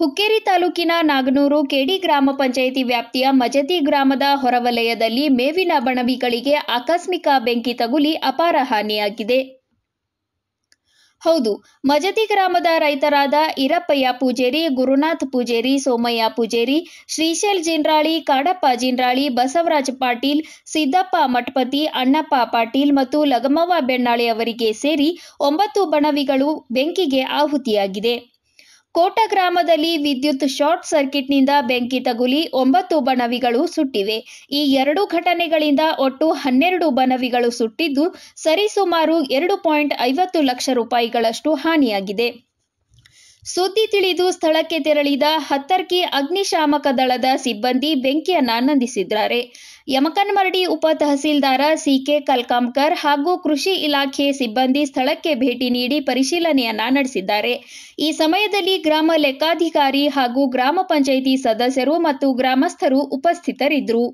ಹುಕ್ಕೇರಿ ತಾಲೂಕಿನ ನಾಗನೂರು ಕೆಡಿ ಗ್ರಾಮ ಪಂಚಾಯಿತಿ ವ್ಯಾಪ್ತಿಯ ಮಜತಿ ಗ್ರಾಮದ ಹೊರವಲಯದಲ್ಲಿ ಮೇವಿನ ಬಣವಿಗಳಿಗೆ ಆಕಸ್ಮಿಕ ಬೆಂಕಿ ತಗುಲಿ ಅಪಾರ ಹಾನಿಯಾಗಿದೆ ಹೌದು ಮಜತಿ ಗ್ರಾಮದ ರೈತರಾದ ಇರಪ್ಪಯ್ಯ ಪೂಜೇರಿ ಗುರುನಾಥ್ ಪೂಜೇರಿ ಸೋಮಯ್ಯ ಪೂಜೇರಿ ಶ್ರೀಶೈಲ್ ಜಿನ್ರಾಳಿ ಕಾಡಪ್ಪ ಜಿನ್ರಾಳಿ ಬಸವರಾಜ್ ಪಾಟೀಲ್ ಸಿದ್ದಪ್ಪ ಮಠಪತಿ ಅಣ್ಣಪ್ಪ ಪಾಟೀಲ್ ಮತ್ತು ಲಗಮವ್ವ ಬೆಣ್ಣಾಳೆ ಅವರಿಗೆ ಸೇರಿ ಒಂಬತ್ತು ಬಣವಿಗಳು ಬೆಂಕಿಗೆ ಆಹುತಿಯಾಗಿದೆ ಕೋಟ ಗ್ರಾಮದಲ್ಲಿ ವಿದ್ಯುತ್ ಶಾರ್ಟ್ ಸರ್ಕಿಟ್ನಿಂದ ಬೆಂಕಿ ತಗುಲಿ ಒಂಬತ್ತು ಬನವಿಗಳು ಸುಟ್ಟಿವೆ ಈ ಎರಡು ಘಟನೆಗಳಿಂದ ಒಟ್ಟು ಹನ್ನೆರಡು ಬನವಿಗಳು ಸುಟ್ಟಿದ್ದು ಸರಿಸುಮಾರು ಎರಡು ಪಾಯಿಂಟ್ ಐವತ್ತು ಲಕ್ಷ ರೂಪಾಯಿಗಳಷ್ಟು ಹಾನಿಯಾಗಿದೆ ಸುದ್ದಿ ತಿಳಿದು ಸ್ಥಳಕ್ಕೆ ತೆರಳಿದ ಹತ್ತರ್ಕಿ ಅಗ್ನಿಶಾಮಕ ದಳದ ಸಿಬ್ಬಂದಿ ಬೆಂಕಿಯನ್ನ ನಂದಿಸಿದ್ದಾರೆ ಯಮಕನ್ಮರಡಿ ಉಪ ತಹಸೀಲ್ದಾರ ಸಿಕೆ ಕಲ್ಕಾಂಕರ್ ಹಾಗೂ ಕೃಷಿ ಇಲಾಖೆ ಸಿಬ್ಬಂದಿ ಸ್ಥಳಕ್ಕೆ ಭೇಟಿ ನೀಡಿ ಪರಿಶೀಲನೆಯನ್ನ ನಡೆಸಿದ್ದಾರೆ ಈ ಸಮಯದಲ್ಲಿ ಗ್ರಾಮ ಲೆಕ್ಕಾಧಿಕಾರಿ ಹಾಗೂ ಗ್ರಾಮ ಪಂಚಾಯಿತಿ ಸದಸ್ಯರು ಮತ್ತು ಗ್ರಾಮಸ್ಥರು ಉಪಸ್ಥಿತರಿದ್ದರು